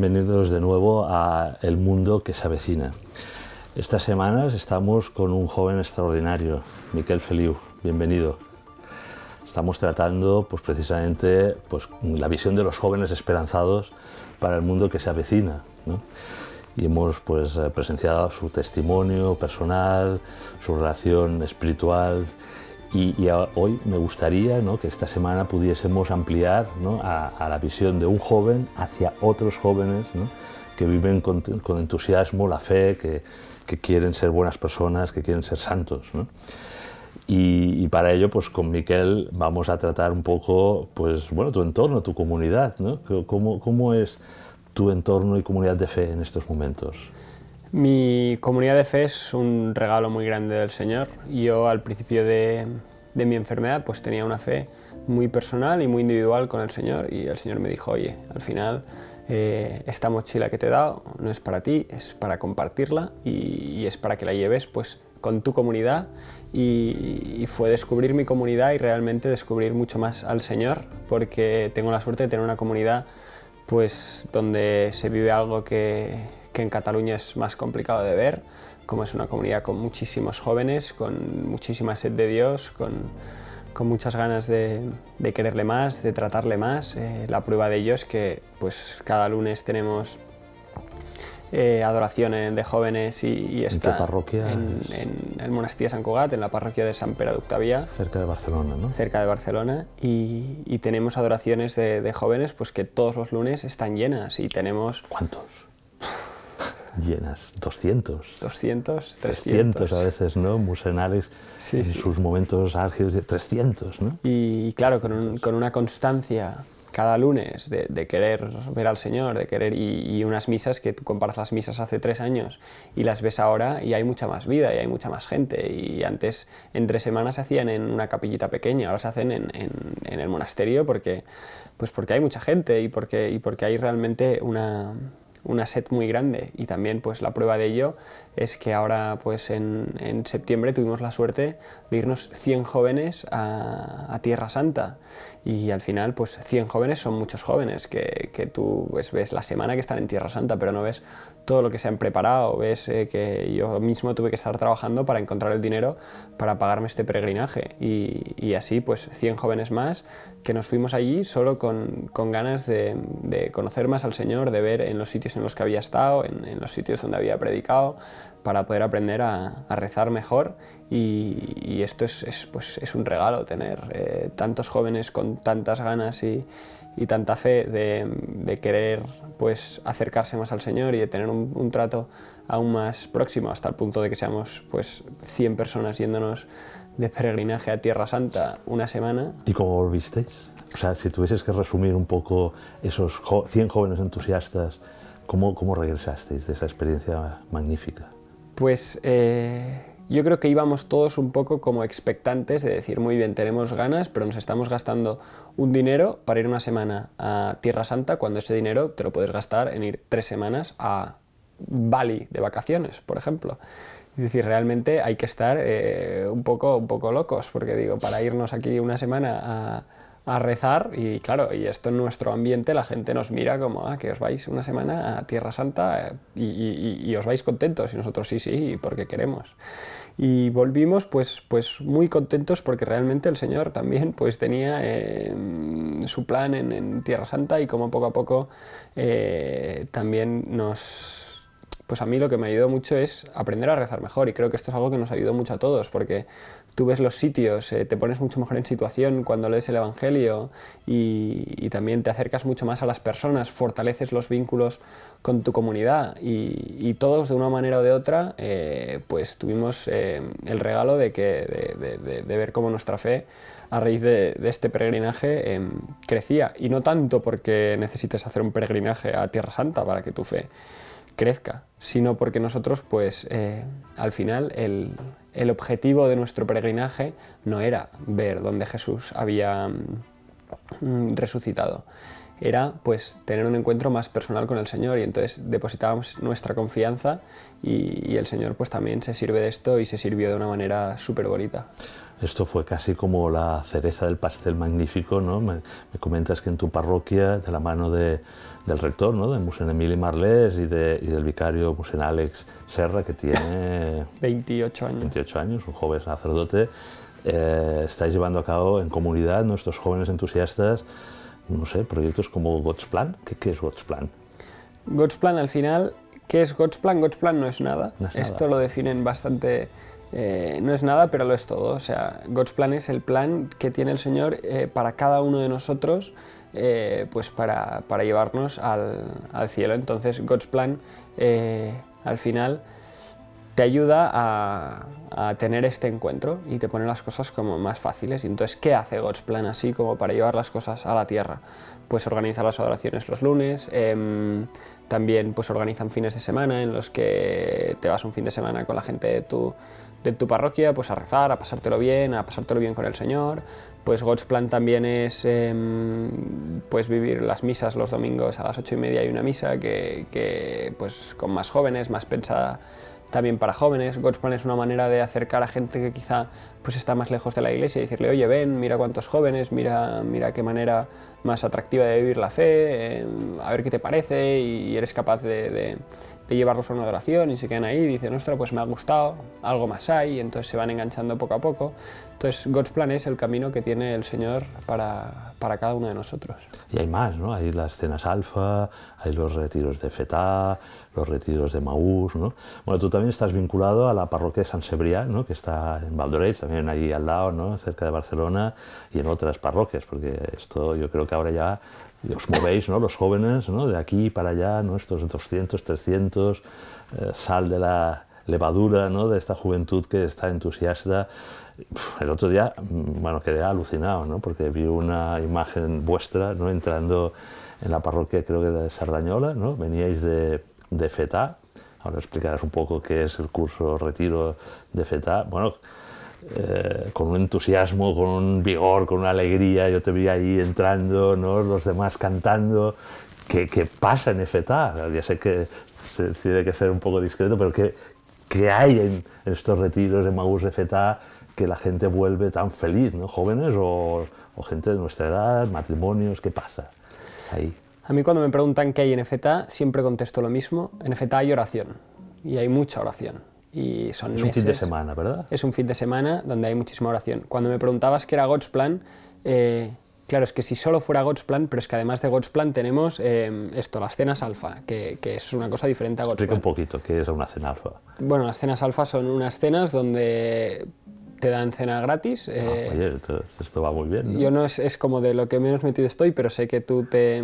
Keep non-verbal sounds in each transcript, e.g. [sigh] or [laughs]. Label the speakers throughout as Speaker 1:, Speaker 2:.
Speaker 1: bienvenidos de nuevo a El Mundo que se avecina. Estas semanas estamos con un joven extraordinario, Miquel Feliu, bienvenido. Estamos tratando pues, precisamente pues, la visión de los jóvenes esperanzados para el mundo que se avecina. Y hemos pues, presenciado su testimonio personal, su relación espiritual y, hoy me gustaría que esta semana pudiésemos ampliar a, la visión de un joven hacia otros jóvenes que viven con, entusiasmo la fe, que, quieren ser buenas personas, que quieren ser santos. Y, para ello, pues, con Miquel vamos a tratar un poco, pues, tu entorno, tu comunidad, cómo es tu entorno y comunidad de fe en estos momentos?
Speaker 2: Mi comunidad de fe es un regalo muy grande del Señor. Yo al principio de, mi enfermedad pues tenía una fe muy personal y muy individual con el Señor y el Señor me dijo, oye, al final eh, esta mochila que te he dado no es para ti, es para compartirla y, es para que la lleves pues con tu comunidad y, y, fue descubrir mi comunidad y realmente descubrir mucho más al Señor porque tengo la suerte de tener una comunidad pues donde se vive algo que, que en Cataluña es más complicado de ver, como es una comunidad con muchísimos jóvenes, con muchísima sed de Dios, con, con muchas ganas de, quererle más, de tratarle más. Eh, la prueba de ello es que pues, cada lunes tenemos eh, adoraciones de jóvenes y, y está ¿En, qué parroquia en, el monasterio de San Cugat, en la parroquia de San Pere
Speaker 1: Cerca de Barcelona, ¿no?
Speaker 2: Cerca de Barcelona. Y, tenemos adoraciones de, de, jóvenes pues que todos los lunes están llenas y tenemos... ¿Cuántos?
Speaker 1: llenas, 200.
Speaker 2: 200, 300.
Speaker 1: a veces, ¿no? Musenales en sus momentos álgidos de 300, ¿no?
Speaker 2: Y, claro, con, con, una constancia cada lunes de, querer ver al Señor, de querer y, unas misas que tú comparas las misas hace tres años y las ves ahora y hay mucha más vida y hay mucha más gente y antes entre semanas se hacían en una capillita pequeña, ahora se hacen en, en, en el monasterio porque, pues porque hay mucha gente y porque, y porque hay realmente una una set muy grande y también pues la prueba de ello es que ahora pues en, septiembre tuvimos la suerte de irnos 100 jóvenes a, Tierra Santa y al final pues 100 jóvenes son muchos jóvenes que, tú pues, ves la semana que están en Tierra Santa pero no ves todo lo que se han preparado, ves eh, que yo mismo tuve que estar trabajando para encontrar el dinero para pagarme este peregrinaje y, así pues 100 jóvenes más que nos fuimos allí solo con, ganas de, conocer más al Señor, de ver en los sitios en los que había estado, en, los sitios donde había predicado, para poder aprender a, rezar mejor y, esto es, pues, es, un regalo tener eh, tantos jóvenes con tantas ganas y, tanta fe de, de querer pues, acercarse más al Señor y tener un, trato aún más próximo, hasta el punto de que seamos pues, 100 personas yéndonos de peregrinaje a Tierra Santa una semana.
Speaker 1: ¿Y cómo volvisteis? O sea, si tuvieses que resumir un poco esos 100 jóvenes entusiastas, ¿cómo, cómo regresasteis de esa experiencia magnífica?
Speaker 2: Pues eh, yo creo que íbamos todos un poco como expectantes de decir, muy bien, tenemos ganas, pero nos estamos gastando un dinero para ir una semana a Tierra Santa, cuando ese dinero te lo puedes gastar en ir tres semanas a Bali de vacaciones, por ejemplo. Es decir, realmente hay que estar eh, un, poco, un poco locos, porque digo, para irnos aquí una semana a a rezar y claro, y esto en nuestro ambiente la gente nos mira como, ah, que os vais una semana a Tierra Santa eh, y, os vais contentos y nosotros sí, sí, porque queremos. Y volvimos pues, pues muy contentos porque realmente el Señor también pues tenía em, su plan en, Tierra Santa y como poco a poco eh, también nos pues a mí lo que me ayudó mucho es aprender a rezar mejor y creo que esto es algo que nos ha ayudó mucho a todos porque tú ves los sitios, eh, te pones mucho mejor en situación cuando lees el Evangelio y, también te acercas mucho más a las personas, fortaleces los vínculos con tu comunidad y, todos de una manera o de otra eh, pues tuvimos eh, el regalo de, que, de, ver cómo nuestra fe a raíz de, este peregrinaje crecía y no tanto porque necesites hacer un peregrinaje a Tierra Santa para que tu fe crezca, sino porque nosotros pues al final el el objetivo de nuestro peregrinaje no era ver dónde Jesús había mm, resucitado, era pues tener un encuentro más personal con el Señor y entonces depositábamos nuestra confianza y, el Señor pues también se sirve de esto y se sirvió de una manera súper bonita esto fue casi
Speaker 1: como la cereza del pastel magnífico, ¿no? Me, comentas que en tu parroquia, de la mano del rector, ¿no? De Musen Emili Marlés y, de, del vicario Musen Alex Serra, que tiene... 28 [laughs] años. 28 años, un joven sacerdote, eh, estáis llevando a cabo en comunidad, nuestros jóvenes entusiastas, no sé, proyectos como God's Plan. ¿Qué, es God's Plan?
Speaker 2: God's Plan, al final, ¿qué es God's Plan? God's Plan no es nada. Esto lo definen bastante eh, no es nada, pero lo es todo. O sea, God's Plan es el plan que tiene el Señor eh, para cada uno de nosotros, eh, pues para, llevarnos al, cielo. Entonces, God's Plan al final te ayuda a, tener este encuentro y te pone las cosas como más fáciles. Y entonces, ¿qué hace God's Plan así como para llevar las cosas a la tierra? Pues organizar las adoraciones los lunes, em, también pues organizan fines de semana en los que te vas un fin de semana con la gente de tu, de tu parroquia pues a rezar, a pasártelo bien, a pasártelo bien con el Señor. Pues God's Plan también es em, pues vivir las misas los domingos a las ocho y media hay una misa que pues con más jóvenes, más pensada también para jóvenes. God's Plan es una manera de acercar a gente que quizá pues está más lejos de la iglesia y decirle, oye, ven, mira cuántos jóvenes, mira, mira qué manera más atractiva de vivir la fe, em, a ver qué te parece y eres capaz de, llevarlos a una oración y se quedan ahí y dicen, ostras, pues me ha gustado, algo más hay, y entonces se van enganchando poco a poco. Entonces God's Plan es el camino que tiene el Señor para, para cada uno de nosotros.
Speaker 1: Y hay más, ¿no? Hay las cenas alfa, hay los retiros de Fetá, los retiros de Maús, ¿no? Bueno, tú también estás vinculado a la parroquia de San Sebrián, ¿no? Que está en Valdorez, también ahí al lado, ¿no? Cerca de Barcelona y en otras parroquias, porque esto yo creo que ahora ya os movéis, ¿no? Los jóvenes, ¿no? De aquí para allá, ¿no? Estos 200, 300, eh, sal de la levadura ¿no? de esta juventud que está entusiasta. El otro día, mm, bueno, quedé alucinado, ¿no? porque vi una imagen vuestra ¿no? entrando en la parroquia, creo que de Sardañola, ¿no? veníais de, de FETA, ahora explicarás un poco qué es el curso retiro de FETA. Bueno, eh, con un entusiasmo, con un vigor, con una alegría, yo te vi ahí entrando, ¿no? los demás cantando. ¿Qué, pasa en FETA? Ya sé que tiene que ser un poco discreto, pero ¿qué, que hay en estos retiros de Magus de que la gente vuelve tan feliz, ¿no?
Speaker 2: Jóvenes o, gente de nuestra edad, matrimonios, ¿qué pasa ahí? A mí cuando me preguntan qué hay en FETA, siempre contesto lo mismo. En FETA hay oración y hay mucha oración. Y son es un fin de semana, ¿verdad? Es un fin de semana donde hay muchísima oración. Cuando me preguntabas qué era God's Plan, eh, Claro, es que si solo fuera God's Plan, pero es que además de God's Plan tenemos eh, esto, las cenas alfa, que, es una cosa diferente a God's Explica un
Speaker 1: poquito qué es una cena alfa.
Speaker 2: Bueno, las cenas alfa son unas cenas donde te dan cena gratis. Ah, eh,
Speaker 1: oye, esto, va muy bien. ¿no? Yo no
Speaker 2: es, es, como de lo que menos metido estoy, pero sé que tú te,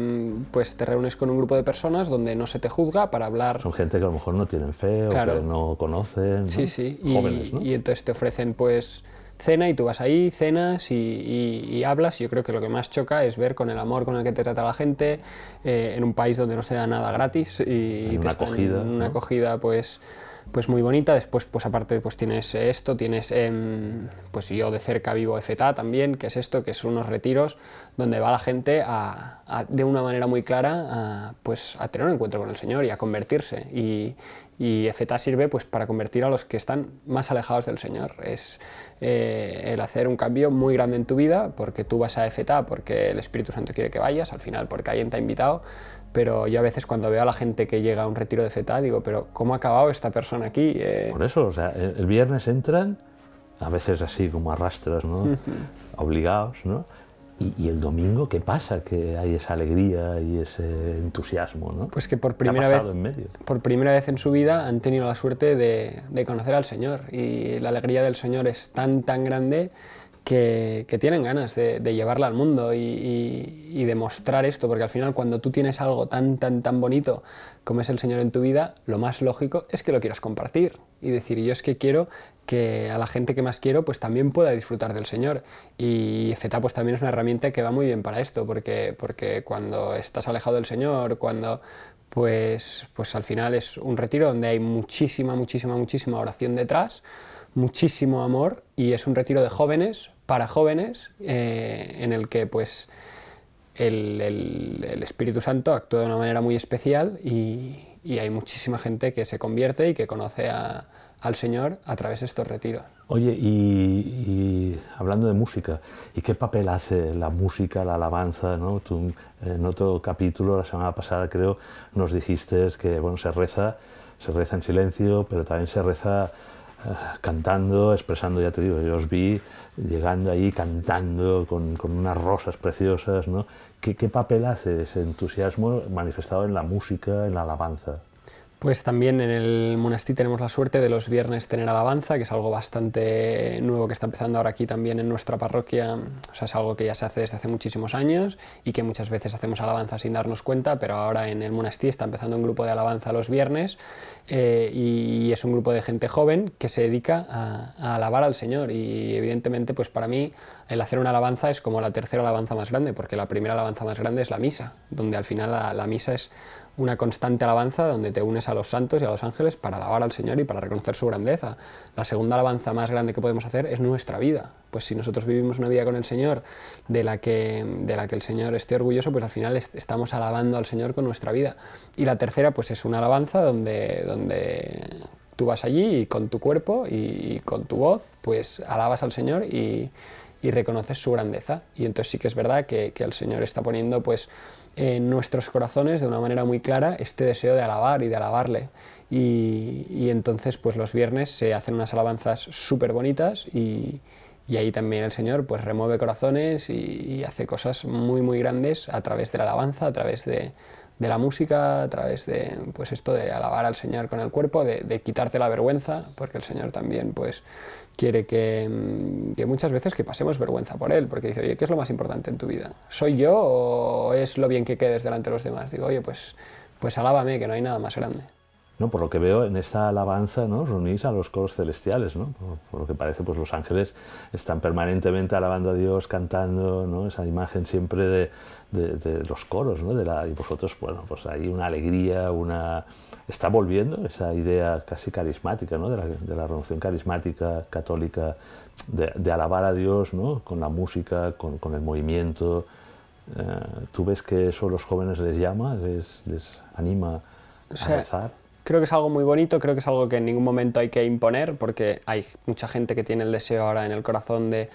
Speaker 2: pues, te reúnes con un grupo de personas donde no se te juzga para hablar.
Speaker 1: Son gente que a lo mejor no tienen fe o no conocen. ¿no? Sí, sí. Jóvenes, ¿no?
Speaker 2: y entonces te ofrecen pues cena y tú vas ahí, cenas y, y, hablas. Yo creo que lo que más choca es ver con el amor con el que te trata la gente eh, en un país donde no se da nada gratis y, una acogida, una acogida pues pues muy bonita. Después, pues aparte, pues tienes esto, tienes, pues yo de cerca vivo FETA también, que es esto, que son unos retiros donde va la gente a, de una manera muy clara, a, pues a tener un encuentro con el Señor y a convertirse. Y, y Feta sirve pues, para convertir a los que están más alejados del Señor. Es eh, el hacer un cambio muy grande en tu vida, porque tú vas a Feta porque el Espíritu Santo quiere que vayas, al final porque alguien te ha invitado. Pero yo a veces cuando veo a la gente que llega a un retiro de Feta digo, pero ¿cómo ha acabado esta persona aquí? Eh, Por
Speaker 1: eso, o el viernes entran, a veces así como arrastras, ¿no? [laughs] obligados, ¿no? Y, el domingo, ¿qué pasa? Que hay esa alegría y ese entusiasmo, ¿no? Pues que por primera, vez, en
Speaker 2: por primera vez en su vida han tenido la suerte de, de conocer al Señor. Y la alegría del Señor es tan, tan grande que, tienen ganas de, llevarla al mundo y, demostrar esto, porque al final cuando tú tienes algo tan, tan, tan bonito como es el Señor en tu vida, lo más lógico es que lo quieras compartir y decir, yo es que quiero que a la gente que más quiero pues también pueda disfrutar del Señor. Y Zeta pues también es una herramienta que va muy bien para esto, porque, porque cuando estás alejado del Señor, cuando pues, pues al final es un retiro donde hay muchísima, muchísima, muchísima oración detrás, muchísimo amor y es un retiro de jóvenes para jóvenes eh, en el que pues el, Espíritu Santo actúa de una manera muy especial y, hay muchísima gente que se convierte y que conoce a, al Señor a través de estos retiros.
Speaker 1: Oye, y, hablando de música, ¿y qué papel hace la música, la alabanza? ¿no? Tú, en otro capítulo, la semana pasada creo, nos dijiste que bueno, se reza, se reza en silencio, pero también se reza Ah, cantando, expresando, ya te digo, yo os vi llegando ahí cantando con, unas rosas preciosas, ¿no? ¿Qué papel hace ese entusiasmo manifestado en la música, en la alabanza?
Speaker 2: Pues también en el Monastí tenemos la suerte de los viernes tener alabanza, que es algo bastante nuevo que está empezando ahora aquí también en nuestra parroquia. O sea, es algo que ya se hace desde hace muchísimos años y que muchas veces hacemos alabanza sin darnos cuenta, pero ahora en el Monastí está empezando un grupo de alabanza los viernes eh, y es un grupo de gente joven que se dedica a alabar al Señor y evidentemente pues para mí el hacer una alabanza es como la tercera alabanza más grande, porque la primera alabanza más grande es la misa, donde al final la, misa es una constante alabanza donde te unes a los santos y a los ángeles para alabar al Señor y para reconocer su grandeza. La segunda alabanza más grande que podemos hacer es nuestra vida. Pues si nosotros vivimos una vida con el Señor de la que, de la que el Señor esté orgulloso, pues al final estamos alabando al Señor con nuestra vida. Y la tercera pues es una alabanza donde, donde tú vas allí y con tu cuerpo y con tu voz pues alabas al Señor y y reconoces su grandeza. Y entonces sí que es verdad que, el Señor está poniendo pues en nuestros corazones de una manera muy clara este deseo de alabar y de alabarle. Y, entonces pues los viernes se hacen unas alabanzas súper bonitas y, ahí también el Señor pues remueve corazones y, y, hace cosas muy muy grandes a través de la alabanza, a través de, de la música, a través de pues esto de alabar al Señor con el cuerpo, de, quitarte la vergüenza, porque el Señor también pues quiere que, mm, que, muchas veces que pasemos vergüenza por Él, porque dice, oye, ¿qué es lo más importante en tu vida? ¿Soy yo o es lo bien que quedes delante de los demás? Digo, oye, pues, pues alábame, que no hay nada más grande.
Speaker 1: No, por lo que veo en esta alabanza, ¿no? reunís a los coros celestiales, ¿no? Por, lo que parece, pues los ángeles están permanentemente alabando a Dios, cantando, ¿no? esa imagen siempre de, los coros, ¿no? de la, y vosotros, bueno, pues hay una alegría, una... Está volviendo esa idea casi carismática, ¿no? de, la, de revolución carismática católica, de, alabar a Dios ¿no? con la música, con, el movimiento. Eh, ¿Tú ves que eso a los jóvenes les llama, les, anima a rezar?
Speaker 2: Creo que es algo muy bonito, creo que es algo que en ningún momento hay que imponer, porque hay mucha gente que tiene el deseo ahora en el corazón de,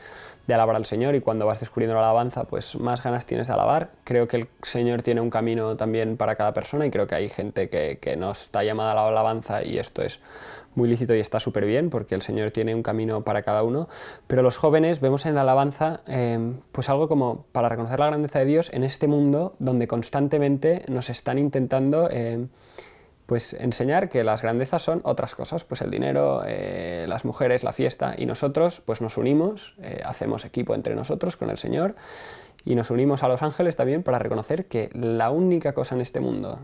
Speaker 2: alabar al Señor y cuando vas descubriendo la alabanza, pues más ganas tienes de alabar. Creo que el Señor tiene un camino también para cada persona y creo que hay gente que, no está llamada a la alabanza y esto es muy lícito y está súper bien porque el Señor tiene un camino para cada uno. Pero los jóvenes vemos en la alabanza em, pues algo como para reconocer la grandeza de Dios en este mundo donde constantemente nos están intentando... Em, pues enseñar que las grandezas son otras cosas, pues el dinero, eh, las mujeres, la fiesta, y nosotros pues nos unimos, eh, hacemos equipo entre nosotros con el Señor, y nos unimos a los ángeles también para reconocer que la única cosa en este mundo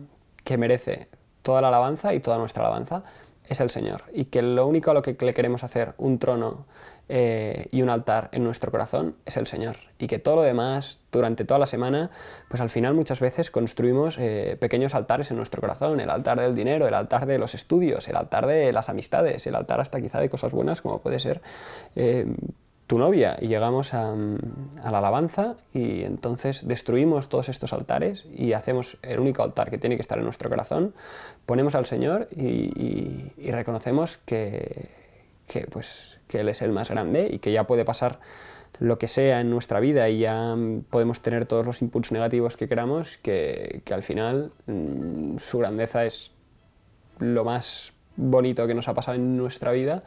Speaker 2: que merece toda la alabanza y toda nuestra alabanza es el Señor y que lo único a lo que le queremos hacer un trono eh, y un altar en nuestro corazón es el Señor y que todo lo demás durante toda la semana pues al final muchas veces construimos eh, pequeños altares en nuestro corazón el altar del dinero el altar de los estudios el altar de las amistades el altar hasta quizá de cosas buenas como puede ser eh, tu novia y llegamos mm, a, la alabanza y entonces destruimos todos estos altares y hacemos el único altar que tiene que estar en nuestro corazón, ponemos al Señor y, reconocemos que, pues, que Él es el más grande y que ya puede pasar lo que sea en nuestra vida y ya mm, podemos tener todos los impulsos negativos que queramos, que, al final mm, su grandeza es lo más bonito que nos ha pasado en nuestra vida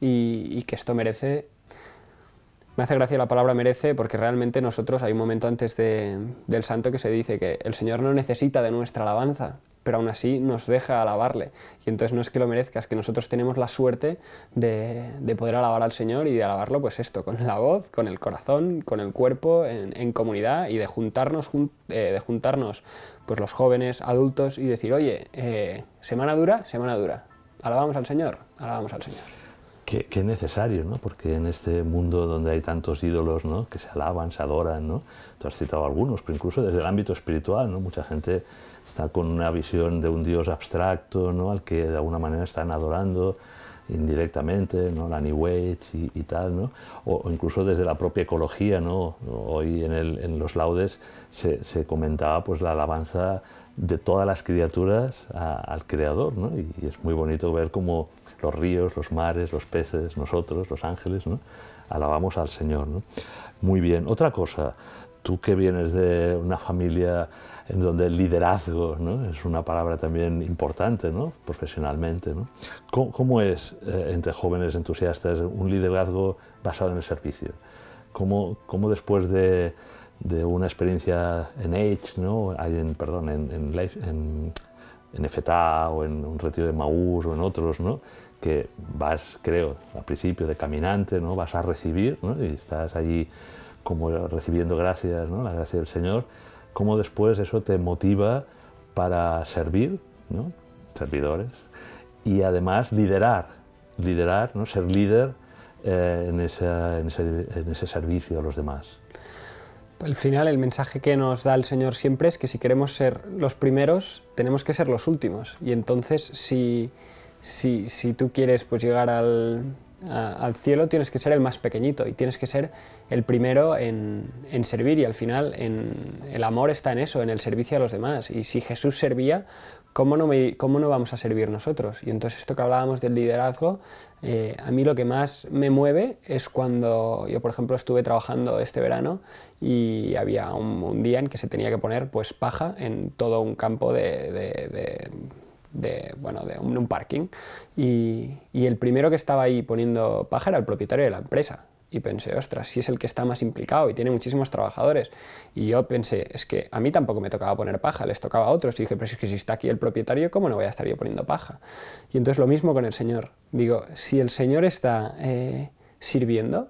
Speaker 2: y que esto merece me hace gracia la palabra merece porque realmente nosotros hay un momento antes del santo que se dice que el Señor no necesita de nuestra alabanza, pero aún así nos deja alabarle. Y entonces no es que lo merezca, es que nosotros tenemos la suerte de, poder alabar al Señor y de alabarlo pues esto, con la voz, con el corazón, con el cuerpo, en, comunidad y de juntarnos, eh, de juntarnos pues los jóvenes, adultos y decir, oye, eh, semana dura, semana dura. Alabamos al Señor, alabamos al Señor
Speaker 1: que, necesario, ¿no? porque en este mundo donde hay tantos ídolos ¿no? que se alaban, se adoran, ¿no? tú has citado algunos, pero incluso desde el ámbito espiritual, ¿no? mucha gente está con una visión de un dios abstracto ¿no? al que de alguna manera están adorando indirectamente, ¿no? la New y, tal, ¿no? O, incluso desde la propia ecología. ¿no? Hoy en, los laudes se, comentaba pues, la alabanza de todas las criaturas al Creador, ¿no? y es muy bonito ver cómo los ríos, los mares, los peces, nosotros, los ángeles, ¿no? alabamos al Señor. ¿no? Muy bien, otra cosa, tú que vienes de una familia en donde el liderazgo ¿no? es una palabra también importante ¿no? profesionalmente, ¿no? ¿Cómo, es eh, entre jóvenes entusiastas un liderazgo basado en el servicio? ¿Cómo, después de, una experiencia en Age, ¿no? en, perdón, en, en, Life, o en un retiro de Maús o en otros, ¿no? que vas, creo, al principio de caminante, ¿no? vas a recibir ¿no? y estás allí como recibiendo gracias, ¿no? la gracia del Señor, cómo después eso te motiva para servir, ¿no? servidores, y además liderar, liderar, ¿no? ser líder eh, en, en, ese, en ese servicio a los demás.
Speaker 2: Al final el mensaje que nos da el Señor siempre es que si queremos ser los primeros, tenemos que ser los últimos. Y entonces si si, tú quieres pues, llegar al, cielo, tienes que ser el más pequeñito y tienes que ser el primero en, servir. Y al final el amor está en eso, en el servicio a los demás. Y si Jesús servía, ¿cómo no, cómo no vamos a servir nosotros? Y entonces esto que hablábamos del liderazgo, eh, a mí lo que más me mueve es cuando yo, por ejemplo, estuve trabajando este verano y había un, día en que se tenía que poner pues paja en todo un campo de de, bueno, de un, parking. Y, el primero que estaba ahí poniendo paja era el propietario de la empresa. Y pensé, ostras, si es el que está más implicado y tiene muchísimos trabajadores. Y yo pensé, es que a mí tampoco me tocaba poner paja, les tocaba a otros. Y dije, pero que si está aquí el propietario, ¿cómo no voy a estar yo poniendo paja? Y entonces lo mismo con el señor. Digo, si el señor está eh, sirviendo,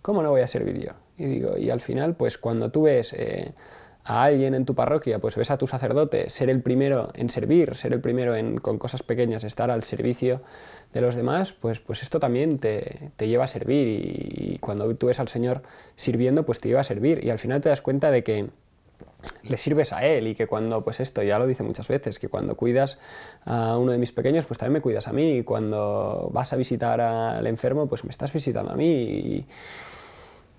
Speaker 2: ¿cómo no voy a servir yo? Y digo, y al final, pues cuando tú ves... Eh, a alguien en tu parroquia, pues ves a tu sacerdote ser el primero en servir, ser el primero en, con cosas pequeñas, estar al servicio de los demás, pues, pues esto también te, te lleva a servir y, cuando tú ves al Señor sirviendo, pues te iba a servir y al final te das cuenta de que le sirves a él y que cuando, pues esto ya lo dice muchas veces, que cuando cuidas a uno de mis pequeños, pues también me cuidas a mí y cuando vas a visitar al enfermo, pues me estás visitando a mí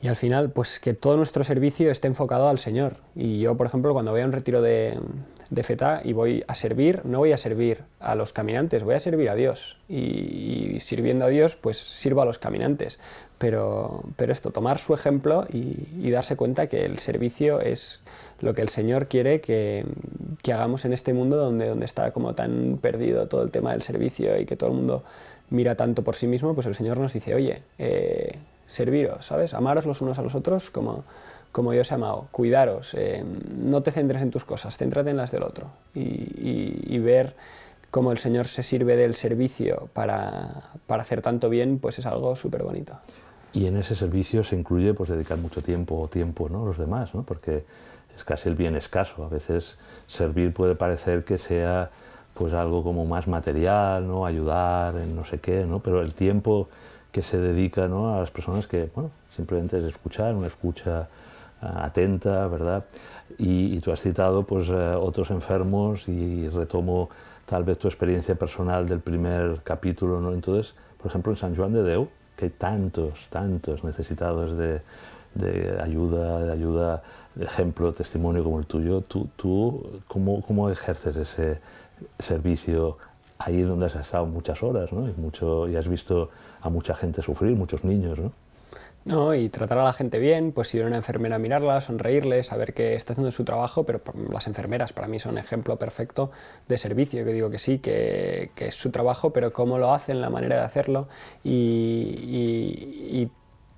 Speaker 2: y al final, pues que todo nuestro servicio esté enfocado al Señor. Y yo, por ejemplo, cuando voy a un retiro de, de FETA y voy a servir, no voy a servir a los caminantes, voy a servir a Dios. Y, sirviendo a Dios, pues sirvo a los caminantes. Pero, pero esto, tomar su ejemplo y, darse cuenta que el servicio es lo que el Señor quiere que, que hagamos en este mundo donde, donde está como tan perdido todo el tema del servicio y que todo el mundo mira tanto por sí mismo, pues el Señor nos dice, oye, eh, serviros, ¿sabes? Amaros los unos a los otros como, como yo os he amado, cuidaros, eh, no te centres en tus cosas, céntrate en las del otro y, ver cómo el Señor se sirve del servicio para, hacer tanto bien, pues es algo súper bonito.
Speaker 1: Y en ese servicio se incluye pues dedicar mucho tiempo o tiempo ¿no? los demás, ¿no? porque es casi el bien escaso. A veces servir puede parecer que sea pues algo como más material, ¿no? ayudar en no sé qué, ¿no? pero el tiempo que se dedica ¿no? a las personas que, bueno, simplemente es escuchar, una escucha ah, atenta, ¿verdad? Y, tú has citado pues, eh, otros enfermos y retomo tal vez tu experiencia personal del primer capítulo, ¿no? Entonces, por ejemplo, en San Juan de Deu, que hay tantos, tantos necesitados de, de ayuda, de ayuda, de ejemplo, testimonio como el tuyo, ¿tú, tú cómo, cómo ejerces ese servicio ahí donde has estado muchas horas, ¿no? Y, mucho, y has visto a mucha gente sufrir, muchos niños, ¿no?
Speaker 2: No, y tratar a la gente bien, pues ir a una enfermera a mirarla, sonreírle, saber que está haciendo su trabajo, pero las enfermeras para mí son ejemplo perfecto de servicio, que digo que sí, que, que es su trabajo, pero cómo lo hacen, la manera de hacerlo y,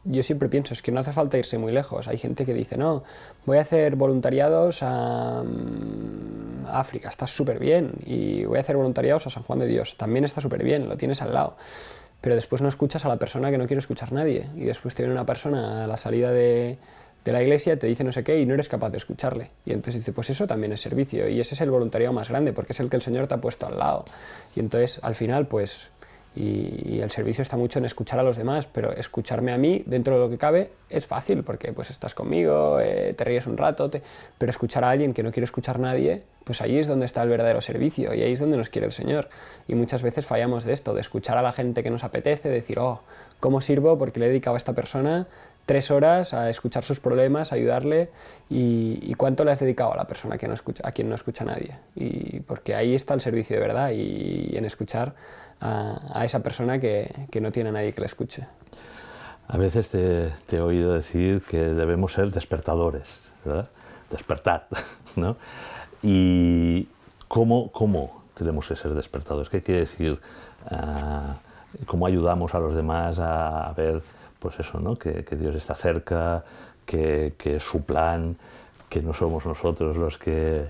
Speaker 2: yo siempre pienso, es que no hace falta irse muy lejos. Hay gente que dice, no, voy a hacer voluntariados a, mm, a África, está súper bien. Y voy a hacer voluntariados a San Juan de Dios, también está súper bien, lo tienes al lado pero después no escuchas a la persona que no quiere escuchar nadie. Y después te viene una persona a la salida de, de la iglesia, te dice no sé qué y no eres capaz de escucharle. Y entonces dice, pues eso también es servicio. Y ese es el voluntariado más grande, porque es el que el Señor te ha puesto al lado. Y entonces, al final, pues y, el servicio está mucho en escuchar a los demás, pero escucharme a mí dentro de lo que cabe es fácil porque pues estás conmigo, eh, te ríes un rato, pero escuchar a alguien que no quiere escuchar a nadie, pues ahí es donde está el verdadero servicio y ahí es donde nos quiere el Señor. Y muchas veces fallamos de esto, de escuchar a la gente que nos apetece, decir, oh, ¿cómo sirvo? Porque le he dedicado a esta persona tres horas a escuchar sus problemas, a ayudarle y, cuánto le has dedicado a la persona que no escucha, a quien no escucha a nadie. Y porque ahí está el servicio de verdad y, en escuchar a, esa persona que, que, no tiene a nadie que le escuche.
Speaker 1: A veces te, he oído decir que debemos ser despertadores, ¿verdad? Despertar, [laughs] ¿no? ¿Y cómo, cómo tenemos que ser despertadores? ¿Qué quiere decir? Ah, ¿Cómo ayudamos a los demás a ver pues eso, ¿no? que, Dios está cerca, que, es su plan, que no somos nosotros los que eh,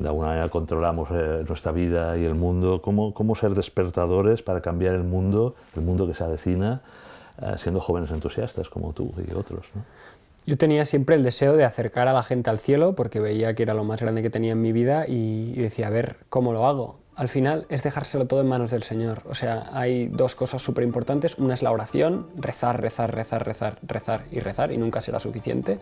Speaker 1: de alguna manera controlamos eh, nuestra vida y el mundo, cómo, ser despertadores para cambiar el mundo, el mundo que se avecina, eh, siendo jóvenes entusiastas como tú y otros.
Speaker 2: Yo tenía siempre el deseo de acercar a la gente al cielo porque veía que era lo más grande que tenía en mi vida y, y decía, a ver, ¿cómo lo hago? al final es dejárselo todo en manos del Señor. O sea, hay dos cosas súper importantes. Una es la oración, rezar, rezar, rezar, rezar, rezar y rezar, y nunca será suficiente.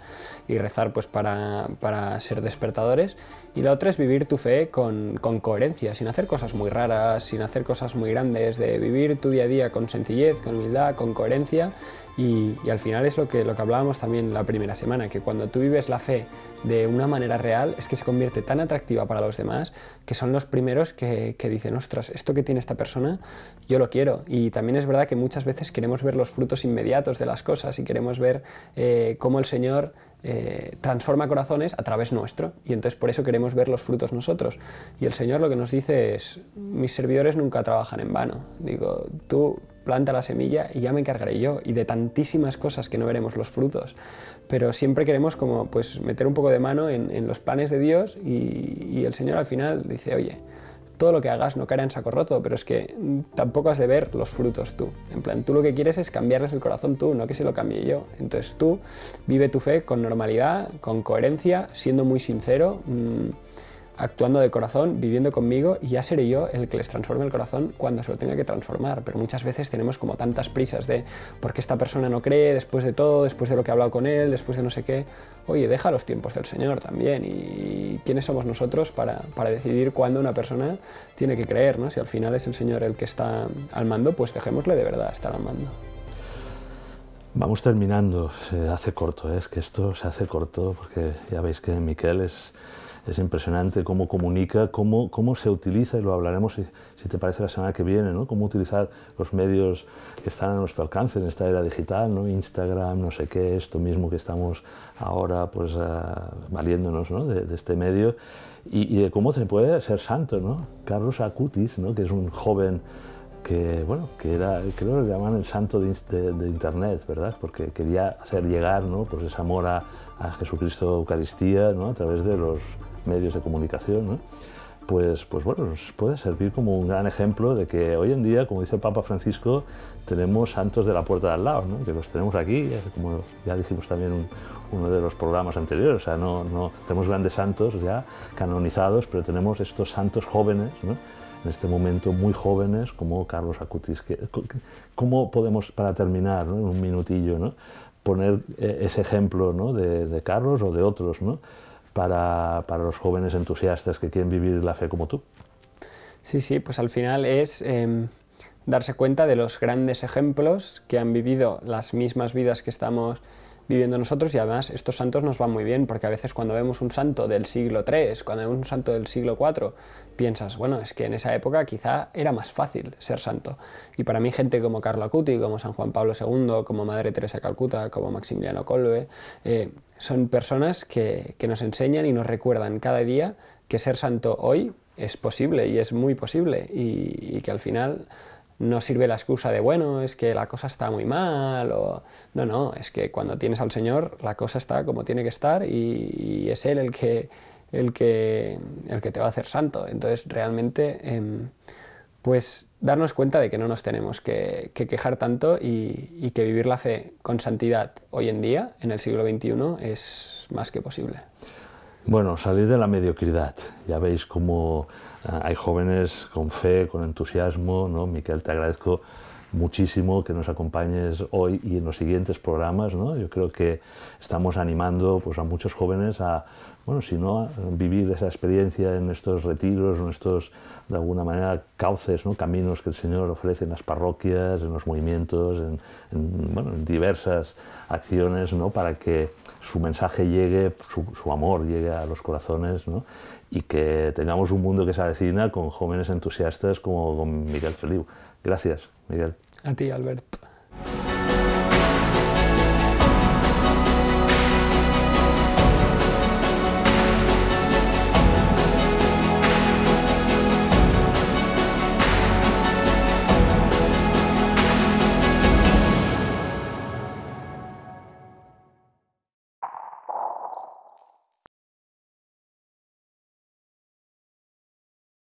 Speaker 2: Y rezar pues para, para ser despertadores. Y la otra es vivir tu fe con, coherencia, sin hacer cosas muy raras, sin hacer cosas muy grandes, de vivir tu día a día con sencillez, con humildad, con coherencia. Y, al final es lo que, lo que hablábamos también la primera semana, que cuando tú vives la fe de una manera real, es que se convierte tan atractiva para los demás que son los primeros que, dicen, ostras, esto que tiene esta persona, yo lo quiero. Y también es verdad que muchas veces queremos ver los frutos inmediatos de las cosas y queremos ver eh, cómo el Señor eh, transforma corazones a través nuestro. Y entonces por eso queremos ver los frutos nosotros. Y el Señor lo que nos dice es, mis servidores nunca trabajan en vano. Digo, tú planta la semilla y ya me encargaré yo. Y de tantísimas cosas que no veremos los frutos. Pero siempre queremos como pues meter un poco de mano en, los planes de Dios y el Señor al final dice, oye, todo lo que hagas no caerá en saco roto, pero es que tampoco has de ver los frutos tú. En plan, tú lo que quieres es cambiarles el corazón tú, no que se lo cambie yo. Entonces tú vive tu fe con normalidad, con coherencia, siendo muy sincero. Mm, actuando de corazón, viviendo conmigo y ya seré yo el que les transforme el corazón cuando se lo tenga que transformar. Pero muchas veces tenemos como tantas prisas de por qué esta persona no cree, después de todo, después de lo que he hablado con él, después de no sé qué. Oye, deja los tiempos del Señor también y quiénes somos nosotros para, para decidir cuándo una persona tiene que creer, ¿no? Si al final es el Señor el que está al mando, pues dejémosle de verdad estar al mando.
Speaker 1: Vamos terminando, se hace corto, ¿eh? es que esto se hace corto porque ya veis que Miquel es es impresionante cómo comunica, cómo, cómo se utiliza, y lo hablaremos si, te parece la semana que viene, ¿no? cómo utilizar los medios que están a nuestro alcance en esta era digital, ¿no? Instagram, no sé qué, esto mismo que estamos ahora pues, ah, valiéndonos de, este medio. Y, de cómo se puede ser santo, ¿no? Carlos Acutis, ¿no? que es un joven que, bueno, que era, creo que lo llaman el santo de, Internet, ¿verdad? Porque quería hacer llegar, ¿no? Pues ese amor a, a Jesucristo Eucaristía, ¿no? A través de los medios de comunicación, pues, pues bueno, nos puede servir como un gran ejemplo de que hoy en día, como dice el Papa Francisco, tenemos santos de la puerta de al lado, que los tenemos aquí, eh, como ya dijimos también en uno de los programas anteriores, o sea, no, no, tenemos grandes santos ya canonizados, pero tenemos estos santos jóvenes, en este momento muy jóvenes, como Carlos Acutis. Que, ¿Cómo podemos, para terminar, en un minutillo, poner eh, ese ejemplo de, Carlos o de otros? ¿no? para, para los jóvenes entusiastas que quieren vivir la fe como tú.
Speaker 2: Sí, sí, pues al final es em, darse cuenta de los grandes ejemplos que han vivido las mismas vidas que estamos viviendo nosotros y además estos santos nos van muy bien porque a veces cuando vemos un santo del siglo III, cuando vemos un santo del siglo IV, piensas, bueno, es que en esa época quizá era más fácil ser santo. Y para mí gente como Carlo Acuti, como San Juan Pablo II, como Madre Teresa Calcuta, como Maximiliano Colbe, eh, son personas que, nos enseñan y nos recuerdan cada día que ser santo hoy es posible y es muy posible y, que al final no sirve la excusa de, bueno, es que la cosa está muy mal o... No, no, es que cuando tienes al Señor la cosa está como tiene que estar y, es Él el que, el, que, el que te va a hacer santo. Entonces realmente, em, pues darnos cuenta de que no nos tenemos que, quejar tanto y, que vivir la fe con santidad hoy en día, en el siglo XXI, es más que posible.
Speaker 1: Bueno, salir de la mediocridad. Ya veis cómo ah, hay jóvenes con fe, con entusiasmo. ¿no? Miquel, te agradezco muchísimo que nos acompañes hoy y en los siguientes programas. ¿no? Yo creo que estamos animando pues, a muchos jóvenes a bueno, si vivir esa experiencia en estos retiros, en estos, de alguna manera, cauces, ¿no? caminos que el Señor ofrece en las parroquias, en los movimientos, en, diversas acciones, ¿no? para que su mensaje llegue, su, amor llegue a los corazones y que tengamos un mundo que se avecina con jóvenes entusiastas como con Miguel Feliu. Gracias, Miguel.
Speaker 2: A ti, Alberto.